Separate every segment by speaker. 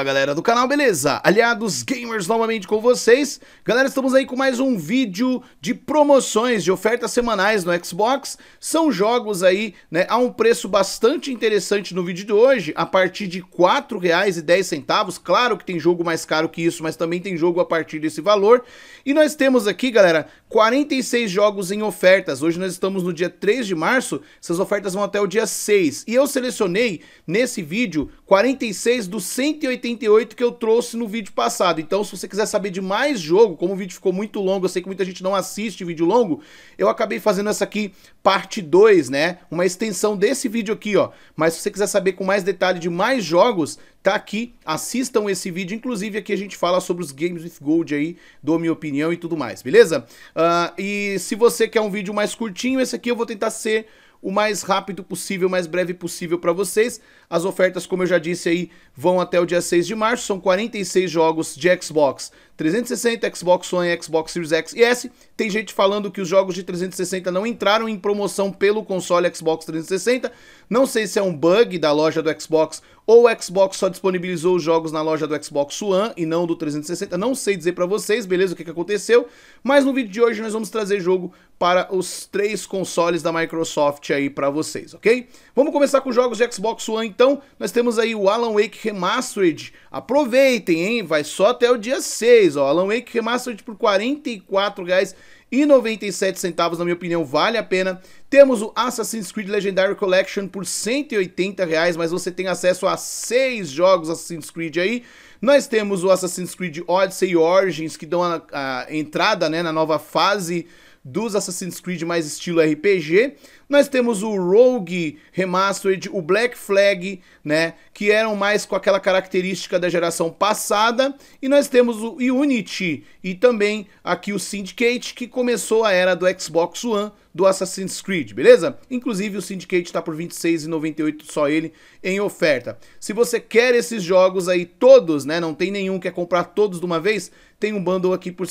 Speaker 1: Fala galera do canal, beleza? Aliados Gamers novamente com vocês. Galera, estamos aí com mais um vídeo de promoções, de ofertas semanais no Xbox. São jogos aí, né, a um preço bastante interessante no vídeo de hoje, a partir de R$ 4,10. Claro que tem jogo mais caro que isso, mas também tem jogo a partir desse valor. E nós temos aqui, galera, 46 jogos em ofertas. Hoje nós estamos no dia 3 de março, essas ofertas vão até o dia 6. E eu selecionei nesse vídeo 46 dos 188 que eu trouxe no vídeo passado. Então, se você quiser saber de mais jogo, como o vídeo ficou muito longo, eu sei que muita gente não assiste vídeo longo, eu acabei fazendo essa aqui parte 2, né? Uma extensão desse vídeo aqui, ó. Mas se você quiser saber com mais detalhe de mais jogos, tá aqui, assistam esse vídeo, inclusive aqui a gente fala sobre os Games with Gold aí, dou minha opinião e tudo mais, beleza? Uh, e se você quer um vídeo mais curtinho, esse aqui eu vou tentar ser o mais rápido possível, o mais breve possível para vocês. As ofertas, como eu já disse aí, vão até o dia 6 de março, são 46 jogos de Xbox, 360, Xbox One, Xbox Series X e S. Tem gente falando que os jogos de 360 não entraram em promoção pelo console Xbox 360. Não sei se é um bug da loja do Xbox ou o Xbox só disponibilizou os jogos na loja do Xbox One e não do 360. Não sei dizer para vocês, beleza, o que, que aconteceu. Mas no vídeo de hoje nós vamos trazer jogo para os três consoles da Microsoft aí para vocês, ok? Vamos começar com jogos de Xbox One então. Nós temos aí o Alan Wake Remastered. Aproveitem, hein? Vai só até o dia 6. 2, ó. Alan Wake Remastered por R$ 44,97, na minha opinião, vale a pena. Temos o Assassin's Creed Legendary Collection por R$ 180, reais, mas você tem acesso a seis jogos Assassin's Creed aí. Nós temos o Assassin's Creed Odyssey Origins, que dão a, a entrada né, na nova fase dos Assassin's Creed mais estilo RPG. Nós temos o Rogue Remastered, o Black Flag, né, que eram mais com aquela característica da geração passada, e nós temos o Unity e também aqui o Syndicate, que começou a era do Xbox One do Assassin's Creed, beleza? Inclusive o Syndicate está por 26,98 só ele em oferta. Se você quer esses jogos aí todos, né, não tem nenhum, que quer comprar todos de uma vez, tem um bundle aqui por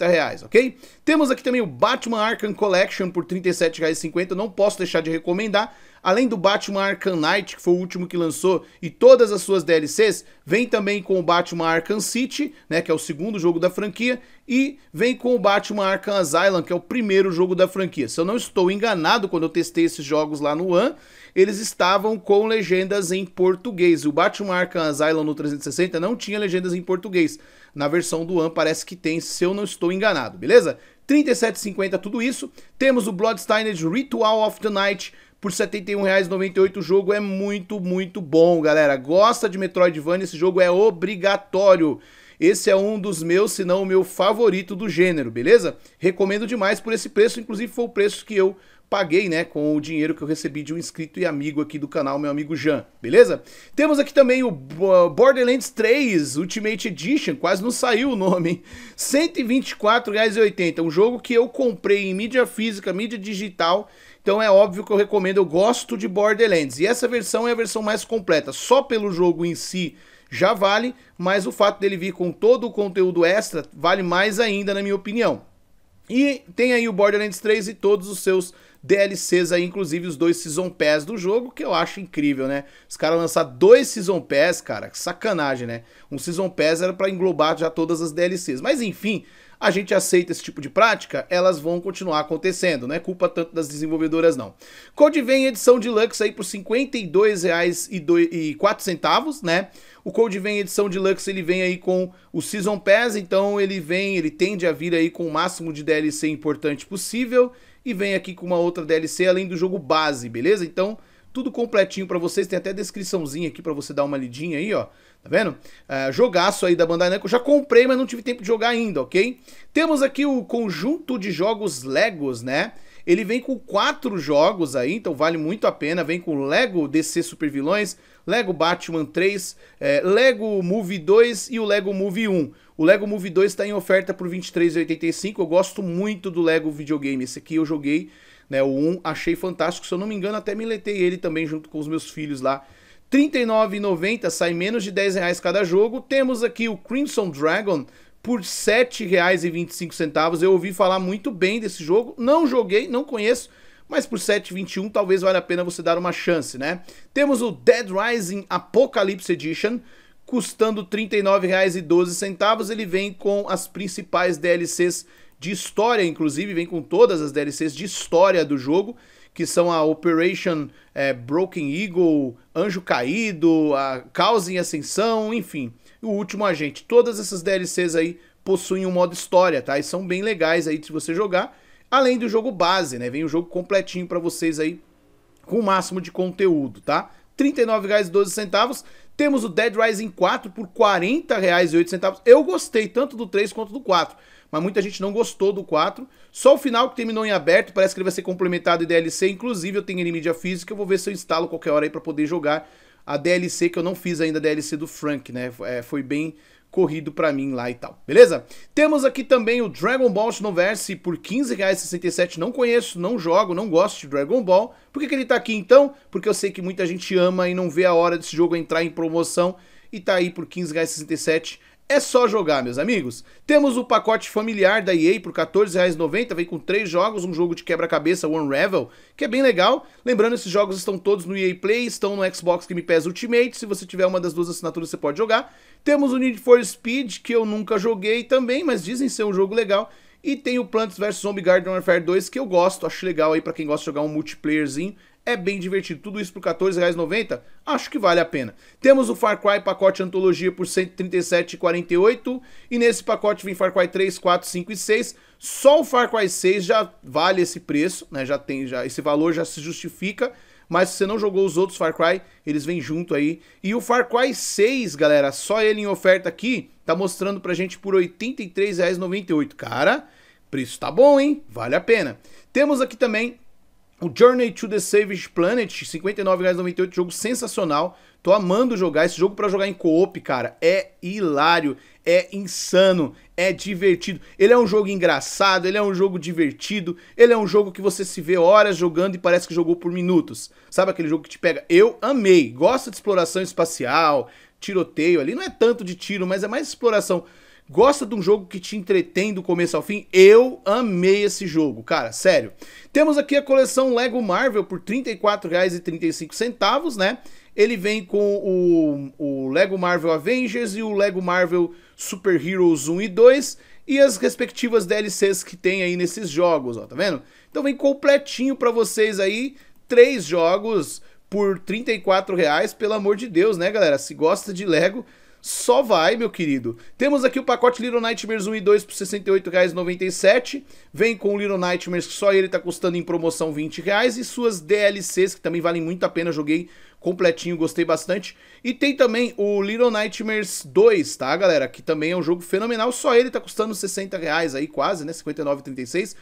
Speaker 1: reais ok? Temos aqui também o Batman Arkham Collection por R$37,50, não posso deixar de recomendar. Além do Batman Arkham Knight, que foi o último que lançou, e todas as suas DLCs, vem também com o Batman Arkham City, né, que é o segundo jogo da franquia, e vem com o Batman Arkham Asylum, que é o primeiro jogo da franquia. Se eu não estou enganado, quando eu testei esses jogos lá no One, eles estavam com legendas em português. O Batman Arkham Asylum no 360 não tinha legendas em português. Na versão do One parece que tem, se eu não estou enganado, beleza? 37,50 tudo isso. Temos o Bloodstained Ritual of the Night por R$ 71,98. O jogo é muito, muito bom, galera. Gosta de Metroidvania? Esse jogo é obrigatório. Esse é um dos meus, se não o meu favorito do gênero, beleza? Recomendo demais por esse preço, inclusive foi o preço que eu paguei, né, com o dinheiro que eu recebi de um inscrito e amigo aqui do canal, meu amigo Jean, beleza? Temos aqui também o Borderlands 3 Ultimate Edition, quase não saiu o nome, hein? R$ 124,80, um jogo que eu comprei em mídia física, mídia digital, então é óbvio que eu recomendo, eu gosto de Borderlands. E essa versão é a versão mais completa, só pelo jogo em si, já vale, mas o fato dele vir com todo o conteúdo extra vale mais ainda, na minha opinião. E tem aí o Borderlands 3 e todos os seus DLCs aí, inclusive os dois Season Pass do jogo, que eu acho incrível, né? Os caras lançar dois Season Pass, cara, que sacanagem, né? Um Season Pass era para englobar já todas as DLCs. Mas enfim, a gente aceita esse tipo de prática, elas vão continuar acontecendo, não é culpa tanto das desenvolvedoras não. Code vem em edição deluxe aí por R$ 52,04, né? O Code vem em edição deluxe, ele vem aí com o Season Pass, então ele vem, ele tende a vir aí com o máximo de DLC importante possível e vem aqui com uma outra DLC além do jogo base, beleza? Então, tudo completinho para vocês, tem até descriçãozinha aqui para você dar uma lidinha aí, ó. Tá vendo? Uh, jogaço aí da Bandai Namco. Já comprei, mas não tive tempo de jogar ainda, ok? Temos aqui o conjunto de jogos Legos, né? Ele vem com quatro jogos aí, então vale muito a pena. Vem com Lego DC Super Vilões, Lego Batman 3, é, Lego Movie 2 e o Lego Movie 1. O Lego Movie 2 está em oferta por 23,85. Eu gosto muito do Lego videogame. Esse aqui eu joguei, né? O 1, achei fantástico. Se eu não me engano, até me letei ele também junto com os meus filhos lá. 39,90 sai menos de 10 reais cada jogo. Temos aqui o Crimson Dragon, por R$ 7,25. Eu ouvi falar muito bem desse jogo, não joguei, não conheço, mas por 7,21 talvez valha a pena você dar uma chance, né? Temos o Dead Rising Apocalypse Edition, custando R$ 39,12. Ele vem com as principais DLCs de história, inclusive, vem com todas as DLCs de história do jogo, que são a Operation é, Broken Eagle, Anjo Caído, a Caos em Ascensão, enfim o último agente. Todas essas DLCs aí possuem um modo história, tá? E são bem legais aí de você jogar, além do jogo base, né? Vem o jogo completinho para vocês aí com o máximo de conteúdo, tá? R$ 39,12. Temos o Dead Rising 4 por R$ 40,08. Eu gostei tanto do 3 quanto do 4, mas muita gente não gostou do 4. Só o final que terminou em aberto, parece que ele vai ser complementado em DLC. Inclusive, eu tenho ele em mídia física, eu vou ver se eu instalo qualquer hora aí para poder jogar a DLC, que eu não fiz ainda a DLC do Frank, né? É, foi bem corrido para mim lá e tal, beleza? Temos aqui também o Dragon Ball Xenoverse por R$15,67, não conheço, não jogo, não gosto de Dragon Ball. Por que, que ele tá aqui então? Porque eu sei que muita gente ama e não vê a hora desse jogo entrar em promoção e tá aí por R$15,67 é só jogar, meus amigos. Temos o pacote familiar da EA por R$14,90, vem com três jogos, um jogo de quebra-cabeça, One Revel, que é bem legal. Lembrando, esses jogos estão todos no EA Play, estão no Xbox Game Pass Ultimate, se você tiver uma das duas assinaturas você pode jogar. Temos o Need for Speed, que eu nunca joguei também, mas dizem ser um jogo legal. E tem o Plants vs Zombie Garden Warfare 2, que eu gosto, acho legal aí para quem gosta de jogar um multiplayerzinho. É bem divertido. Tudo isso por R$14,90? Acho que vale a pena. Temos o Far Cry pacote antologia por R$137,48. E nesse pacote vem Far Cry 3, 4, 5 e 6. Só o Far Cry 6 já vale esse preço, né? Já tem, já, esse valor já se justifica. Mas se você não jogou os outros Far Cry, eles vêm junto aí. E o Far Cry 6, galera, só ele em oferta aqui, tá mostrando pra gente por R$83,98. Cara, Preço tá bom, hein? Vale a pena. Temos aqui também o Journey to the Savage Planet, R$ 59,98, jogo sensacional. Tô amando jogar esse jogo para jogar em co-op, cara. É hilário, é insano, é divertido. Ele é um jogo engraçado, ele é um jogo divertido, ele é um jogo que você se vê horas jogando e parece que jogou por minutos. Sabe aquele jogo que te pega? Eu amei. Gosto de exploração espacial, tiroteio ali, não é tanto de tiro, mas é mais exploração. Gosta de um jogo que te entretém do começo ao fim? Eu amei esse jogo, cara, sério. Temos aqui a coleção Lego Marvel por R$ 34,35, né? Ele vem com o, o Lego Marvel Avengers e o Lego Marvel Super Heroes 1 e 2 e as respectivas DLCs que tem aí nesses jogos, ó, tá vendo? Então vem completinho para vocês aí, três jogos por 34 reais, pelo amor de Deus, né, galera? Se gosta de Lego, só vai, meu querido. Temos aqui o pacote Little Nightmares 1 e 2 por R$ 68,97. Vem com o Little Nightmares, que só ele tá custando em promoção R$ 20 reais, e suas DLCs, que também valem muito a pena. Joguei completinho, gostei bastante. E tem também o Little Nightmares 2, tá, galera? Que também é um jogo fenomenal, só ele tá custando R$ reais aí, quase, né? 59,36.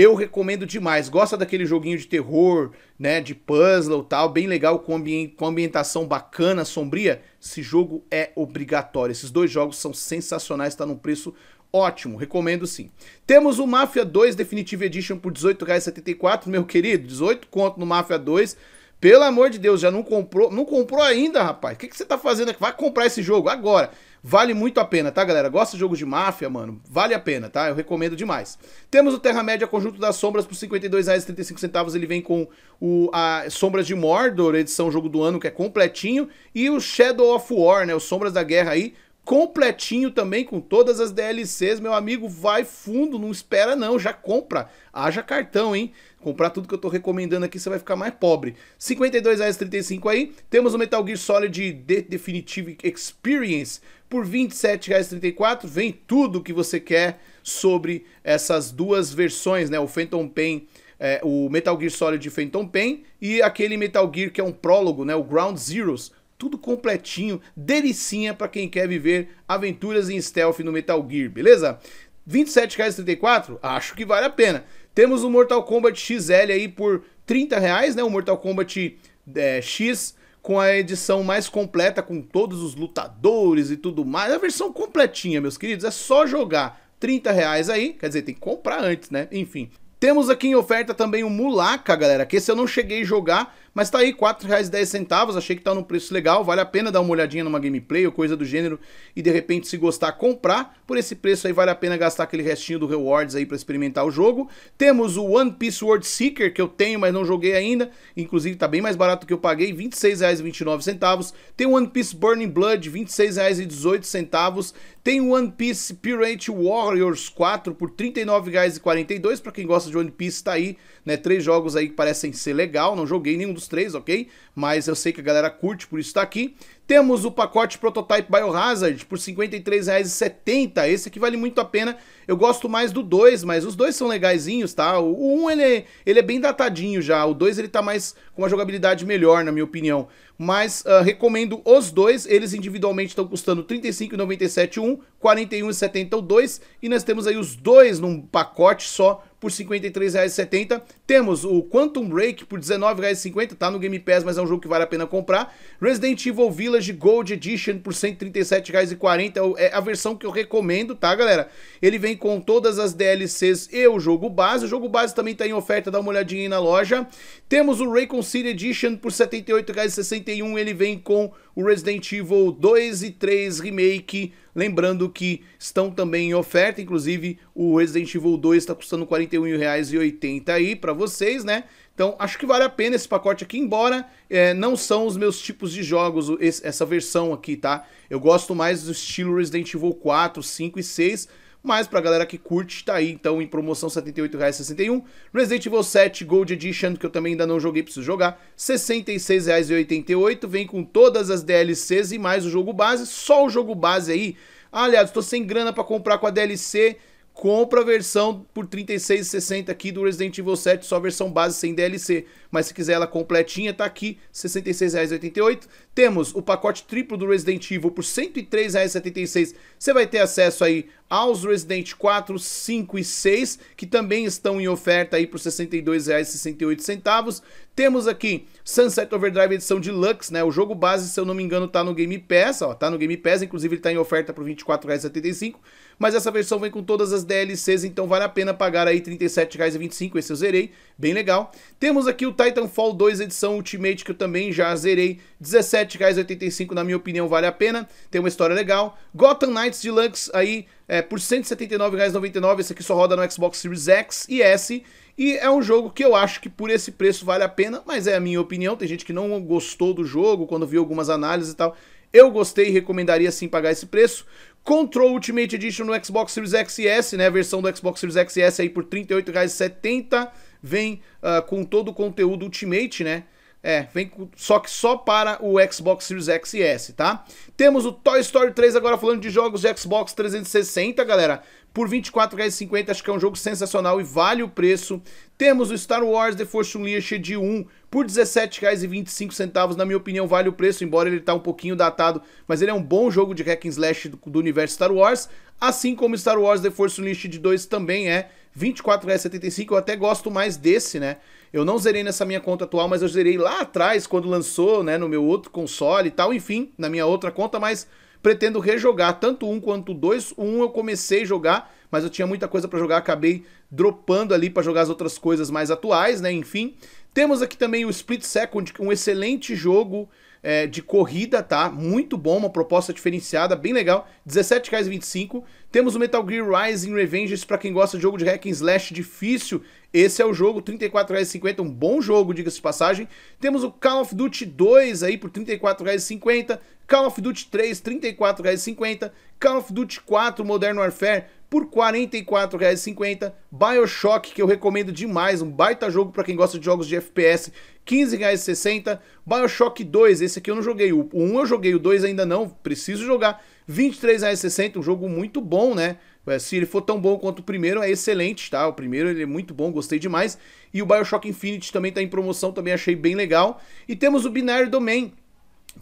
Speaker 1: Eu recomendo demais. Gosta daquele joguinho de terror, né? De puzzle tal, bem legal, com, ambi com ambientação bacana, sombria. Esse jogo é obrigatório. Esses dois jogos são sensacionais, está num preço ótimo, recomendo sim. Temos o Mafia 2 Definitive Edition por R$18,74, meu querido, 18 conto no Mafia 2. Pelo amor de Deus, já não comprou, não comprou ainda, rapaz. O que, que você tá fazendo aqui? Vai comprar esse jogo agora. Vale muito a pena, tá, galera? Gosta de jogos de máfia, mano? Vale a pena, tá? Eu recomendo demais. Temos o Terra-média Conjunto das Sombras por R$ 52,35. Ele vem com o, a Sombras de Mordor, edição jogo do ano, que é completinho. E o Shadow of War, né? O Sombras da Guerra aí, completinho também com todas as DLCs, meu amigo, vai fundo, não espera não, já compra. Haja cartão, hein? Comprar tudo que eu tô recomendando aqui, você vai ficar mais pobre. R$ 35 aí. Temos o Metal Gear Solid The Definitive Experience por R$ 34 Vem tudo que você quer sobre essas duas versões, né? O Phantom Pain é, o Metal Gear Solid de Phantom Pain e aquele Metal Gear que é um prólogo, né, o Ground Zeroes, tudo completinho, delicinha para quem quer viver aventuras em stealth no Metal Gear, beleza? R$ 27,34? Acho que vale a pena. Temos o Mortal Kombat XL aí por 30 reais, né? O Mortal Kombat é, X com a edição mais completa, com todos os lutadores e tudo mais. A versão completinha, meus queridos, é só jogar. 30 reais aí, quer dizer, tem que comprar antes, né? Enfim. Temos aqui em oferta também o Mulaka, galera, que esse eu não cheguei a jogar, mas tá aí, R$4,10, achei que tá num preço legal, vale a pena dar uma olhadinha numa gameplay ou coisa do gênero e de repente se gostar comprar. Por esse preço aí vale a pena gastar aquele restinho do rewards aí para experimentar o jogo. Temos o One Piece World Seeker que eu tenho, mas não joguei ainda, inclusive tá bem mais barato que eu paguei, R$26,29. Tem o One Piece Burning Blood, R$26,18. Tem o One Piece Pirate Warriors 4 por R$39,42, 39,42 para quem gosta de One Piece tá aí né? Três jogos aí que parecem ser legal, não joguei nenhum dos três, ok? Mas eu sei que a galera curte, por isso tá aqui. Temos o pacote Prototype Biohazard por R$ 53,70, esse aqui vale muito a pena. Eu gosto mais do 2, mas os dois são legaisinhos, tá? O 1 um, ele, é, ele é bem datadinho já, o 2 ele tá mais com uma jogabilidade melhor, na minha opinião. Mas uh, recomendo os dois, eles individualmente estão custando R$ 35,97 um, R$ 41,70 o 2, e nós temos aí os dois num pacote só por R$ 53,70. Temos o Quantum Break por R$ 19,50, tá no Game Pass, mas é um jogo que vale a pena comprar. Resident Evil Village Gold Edition por R$ 137,40, é a versão que eu recomendo, tá, galera? Ele vem com todas as DLCs e o jogo base. O jogo base também tá em oferta, dá uma olhadinha aí na loja. Temos o Raycon City Edition por R$ 78,61, ele vem com o Resident Evil 2 e 3 Remake. Lembrando que estão também em oferta, inclusive o Resident Evil 2 está custando R$ 41,80 aí para vocês, né? Então acho que vale a pena esse pacote aqui, embora é, não são os meus tipos de jogos esse, essa versão aqui, tá? Eu gosto mais do estilo Resident Evil 4, 5 e 6, mas pra galera que curte, tá aí então em promoção R$ 78,61. Resident Evil 7 Gold Edition, que eu também ainda não joguei, preciso jogar, R$ 66,88. Vem com todas as DLCs e mais o jogo base. Só o jogo base aí. aliás, tô sem grana para comprar com a DLC compra a versão por 36,60 aqui do Resident Evil 7, só a versão base sem DLC. Mas se quiser ela completinha, tá aqui, R$ 66,88. Temos o pacote triplo do Resident Evil por R$ 103,76. Você vai ter acesso aí aos Resident 4, 5 e 6, que também estão em oferta aí por R$ 62,68. Temos aqui Sunset Overdrive edição deluxe, né? O jogo base, se eu não me engano, tá no Game Pass, ó, tá no Game Pass, inclusive ele tá em oferta por R$ 24,75. Mas essa versão vem com todas as DLCs, então vale a pena pagar aí 37,25, esse eu zerei, bem legal. Temos aqui o Titanfall 2 edição Ultimate, que eu também já zerei, 17,85, na minha opinião vale a pena, tem uma história legal. Gotham Knights Deluxe aí é, por 179,99, esse aqui só roda no Xbox Series X e S, e é um jogo que eu acho que por esse preço vale a pena, mas é a minha opinião. Tem gente que não gostou do jogo quando viu algumas análises e tal. Eu gostei e recomendaria sim pagar esse preço. Control Ultimate Edition no Xbox Series X e S, né? A versão do Xbox Series X e S aí por R$ 38,70. Vem uh, com todo o conteúdo Ultimate, né? É, vem só que só para o Xbox Series X e S, tá? Temos o Toy Story 3 agora falando de jogos de Xbox 360, galera por R$ 24,50. Acho que é um jogo sensacional e vale o preço. Temos o Star Wars The Force Unleashed 1 por R$ 17,25. Na minha opinião, vale o preço, embora ele tá um pouquinho datado, mas ele é um bom jogo de hack and slash do, do universo Star Wars. Assim como Star Wars The Force Unleashed 2 também é R$ 24,75. Eu até gosto mais desse, né? Eu não zerei nessa minha conta atual, mas eu zerei lá atrás, quando lançou, né, no meu outro console e tal. Enfim, na minha outra conta, mas Pretendo rejogar tanto um quanto dois. O um eu comecei a jogar, mas eu tinha muita coisa para jogar, acabei dropando ali para jogar as outras coisas mais atuais, né? Enfim. Temos aqui também o Split Second, um excelente jogo é, de corrida, tá? Muito bom, uma proposta diferenciada, bem legal. R$17,25. Temos o Metal Gear Rising Revengeance para quem gosta de jogo de hack and slash difícil. Esse é o jogo, R$34,50, um bom jogo, diga-se de passagem. Temos o Call of Duty 2 aí por R$34,50. Call of Duty 3, R$34,50. Call of Duty 4 Modern Warfare, por R$ 44,50. BioShock, que eu recomendo demais, um baita jogo para quem gosta de jogos de FPS, R$ 15,60. BioShock 2, esse aqui eu não joguei, o 1 eu joguei, o 2 ainda não, preciso jogar. R$ 23,60, um jogo muito bom, né? É, se ele for tão bom quanto o primeiro, é excelente, tá? O primeiro ele é muito bom, gostei demais. E o BioShock Infinite também está em promoção, também achei bem legal. E temos o Binary Domain,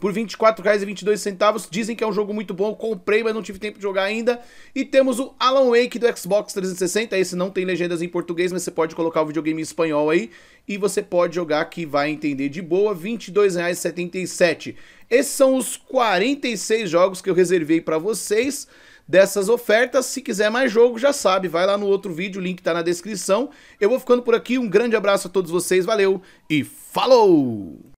Speaker 1: por R$ 24,22. Dizem que é um jogo muito bom, comprei, mas não tive tempo de jogar ainda. E temos o Alan Wake do Xbox 360. Esse não tem legendas em português, mas você pode colocar o videogame em espanhol aí. E você pode jogar que vai entender de boa, R$ 22,77. Esses são os 46 jogos que eu reservei para vocês dessas ofertas. Se quiser mais jogo, já sabe, vai lá no outro vídeo, o link está na descrição. Eu vou ficando por aqui, um grande abraço a todos vocês, valeu e falou!